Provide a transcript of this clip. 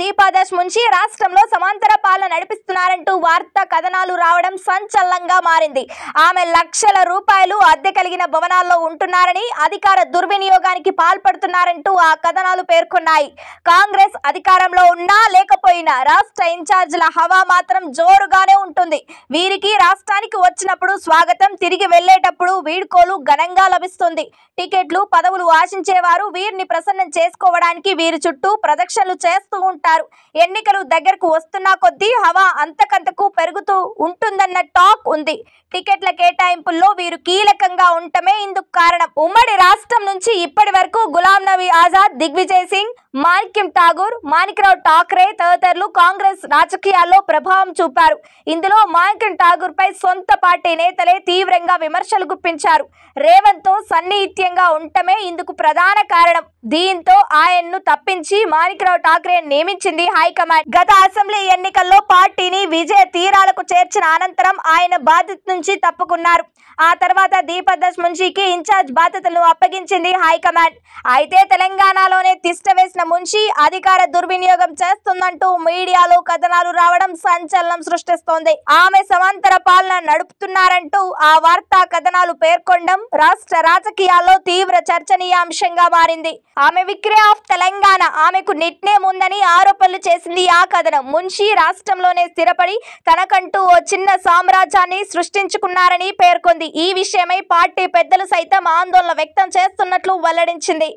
దీపాదర్శ్ మున్షి రాష్ట్రంలో సమాంతర పాలన నడిపిస్తున్నారంటూ వార్త కథనాలు రావడం సంచలనంగా మారింది ఆమె లక్షల రూపాయలు అద్దె కలిగిన భవనాల్లో ఉంటున్నారని అధికార దుర్వినియోగానికి పాల్పడుతున్నారంటూ ఆ కథనాలు పేర్కొన్నాయి కాంగ్రెస్ అధికారంలో ఉన్నా లేకపోయినా రాష్ట్ర ఇన్ఛార్జీల హవా మాత్రం జోరుగానే ఉంటుంది వీరికి రాష్ట్రానికి వచ్చినప్పుడు స్వాగతం తిరిగి వెళ్లేటప్పుడు వీడ్కోలు ఘనంగా లభిస్తుంది టికెట్లు పదవులు ఆశించేవారు వీరిని ప్రసన్నం చేసుకోవడానికి వీరి చుట్టూ ప్రదక్షిణలు చేస్తూ ఉంటారు అంటారు ఎన్నికలు దగ్గరకు వస్తున్న కొద్దీ హవా అంతకంతకు పెరుగుతూ ఉంటుందన్న టాక్ ఉంది టికెట్ల కేటాయింపుల్లో వీరు కీలకంగా ఉండటమే ఇందుకు కారణం ఉమ్మడి రాష్ట్రం నుంచి ఇప్పటి వరకు గులాం నబీ ఆజాద్ దిగ్విజయ్ సింగ్ మాణిక్యం ఠాగూర్ మాణిక్రావు ఠాక్రే తదితరులు కాంగ్రెస్ రాజకీయాల్లో ప్రభావం చూపారు ఇందులో మాణిక్యం ఠాగూర్ పై సొంత పార్టీ నేతలే తీవ్రంగా విమర్శలు గుప్పించారు రేవంత్ తో సన్నిహిత్యంగా ఉండటమే ఇందుకు ప్రధాన కారణం దీంతో ఆయన్ను తప్పించి మాణిక్రావు ఠాక్రే నియమించింది హైకమాండ్ గత అసెంబ్లీ ఎన్నికల్లో పార్టీని విజయ తీరాలకు చేర్చిన అనంతరం ఆయన బాధ్యత నుంచి తప్పుకున్నారు ఆ తర్వాత దీపదస్ మున్షికి ఇన్ఛార్జ్ బాధ్యతలను అప్పగించింది హైకమాండ్ అయితే తెలంగాణలోనే తిష్ట వేసిన మున్షి అధికార దుర్వినియోగం చేస్తుందంటూ మీడియాలో కథనాలు రావడం సంచలనం సృష్టిస్తోంది ఆమె సమాంతర పాలన నడుపుతున్నారంటూ ఆ వార్తా కథనాలు పేర్కొనడం రాష్ట్ర రాజకీయాల్లో తీవ్ర చర్చనీయాంశంగా మారింది ఆమె విక్రే ఆఫ్ తెలంగాణ ఆమెకు నిట్నేమ్ ఉందని ఆరోపణలు చేసింది ఆ కథనం మున్షి రాష్ట్రంలోనే స్థిరపడి తనకంటూ ఓ చిన్న సామ్రాజ్యాన్ని సృష్టించి తప్పించుకున్నారని పేర్కొంది ఈ విషయమై పార్టీ పెద్దలు సైతం ఆందోళన వ్యక్తం చేస్తున్నట్లు వెల్లడించింది